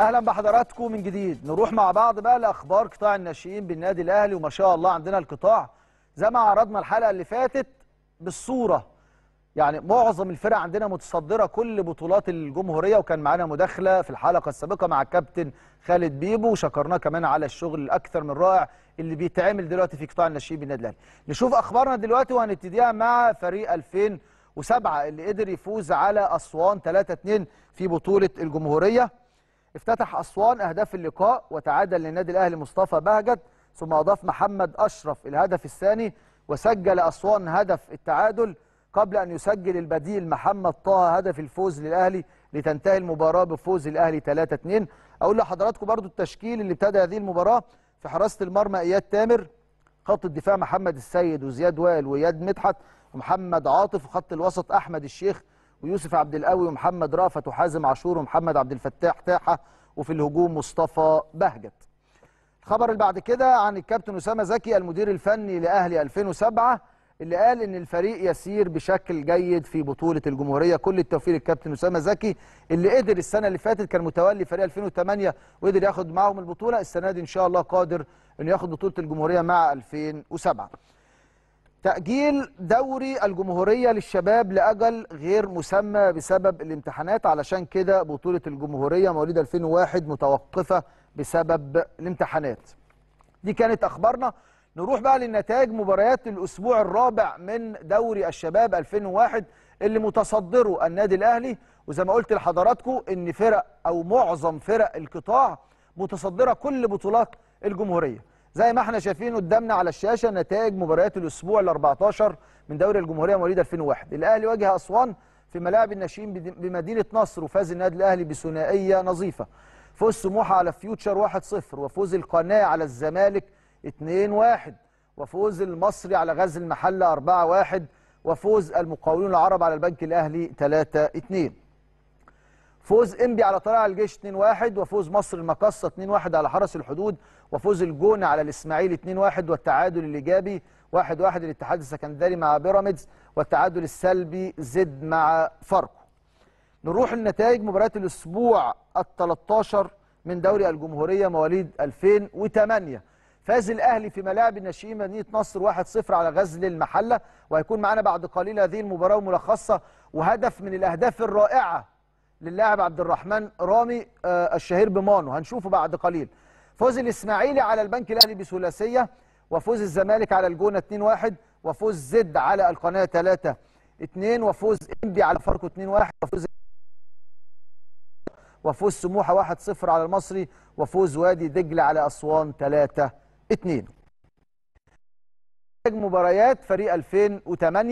اهلا بحضراتكم من جديد نروح مع بعض بقى لاخبار قطاع الناشئين بالنادي الاهلي وما شاء الله عندنا القطاع زي ما عرضنا الحلقه اللي فاتت بالصوره يعني معظم الفرق عندنا متصدره كل بطولات الجمهوريه وكان معانا مداخله في الحلقه السابقه مع الكابتن خالد بيبو وشكرناه كمان على الشغل الاكثر من رائع اللي بيتعمل دلوقتي في قطاع الناشئين بالنادي الاهلي نشوف اخبارنا دلوقتي وهنبتديها مع فريق 2007 اللي قدر يفوز على اسوان 3-2 في بطوله الجمهوريه افتتح أسوان أهداف اللقاء وتعادل للنادي الأهلي مصطفى بهجت ثم أضاف محمد أشرف الهدف الثاني وسجل أسوان هدف التعادل قبل أن يسجل البديل محمد طه هدف الفوز للأهلي لتنتهي المباراة بفوز الأهلي 3-2 أقول لحضراتكم برضو التشكيل اللي ابتدى هذه المباراة في حراسة المرمى إياد تامر خط الدفاع محمد السيد وزياد وائل وإياد مدحت ومحمد عاطف وخط الوسط أحمد الشيخ ويوسف عبد القوي ومحمد رأفت وحازم عاشور ومحمد عبد الفتاح تاحه وفي الهجوم مصطفى بهجت الخبر اللي بعد كده عن الكابتن اسامه زكي المدير الفني لاهلي 2007 اللي قال ان الفريق يسير بشكل جيد في بطوله الجمهوريه كل التوفيق للكابتن اسامه زكي اللي قدر السنه اللي فاتت كان متولي فريق 2008 وقدر ياخد معاهم البطوله السنه دي ان شاء الله قادر انه ياخد بطوله الجمهوريه مع 2007 تأجيل دوري الجمهورية للشباب لأجل غير مسمى بسبب الامتحانات علشان كده بطولة الجمهورية مواليد 2001 متوقفة بسبب الامتحانات دي كانت أخبارنا نروح بقى للنتائج مباريات الأسبوع الرابع من دوري الشباب 2001 اللي متصدره النادي الأهلي وزي ما قلت لحضراتكم إن فرق أو معظم فرق القطاع متصدرة كل بطولات الجمهورية زي ما احنا شايفين قدامنا على الشاشه نتائج مباريات الاسبوع ال 14 من دوري الجمهوريه مواليد 2001 الاهلي واجه اسوان في ملاعب الناشئين بمدينه نصر وفاز النادي الاهلي بثنائيه نظيفه فوز سموحه على فيوتشر 1-0 وفوز القناه على الزمالك 2-1 وفوز المصري على غزل المحله 4-1 وفوز المقاولون العرب على البنك الاهلي 3-2 فوز انبي على طلائع الجيش 2-1 وفوز مصر المقصه 2-1 على حرس الحدود وفوز الجونه على الاسماعيلي 2-1 والتعادل الايجابي 1-1 الاتحاد السكندري مع بيراميدز والتعادل السلبي زد مع فاركو. نروح لنتائج مباراه الاسبوع ال13 من دوري الجمهوريه مواليد 2008 فاز الاهلي في ملاعب الناشئين مدينه نصر 1-0 على غزل المحله وهيكون معانا بعد قليل هذه المباراه وملخصها وهدف من الاهداف الرائعه للاعب عبد الرحمن رامي آه، الشهير بمانو هنشوفه بعد قليل فوز الاسماعيلي على البنك الاهلي بثلاثيه وفوز الزمالك على الجونه 2-1 وفوز زد على القناه 3 2 وفوز انبي على فاركو 2-1 وفوز وفوز سموحه 1-0 على المصري وفوز وادي دجله على اسوان 3 2 مباريات فريق 2008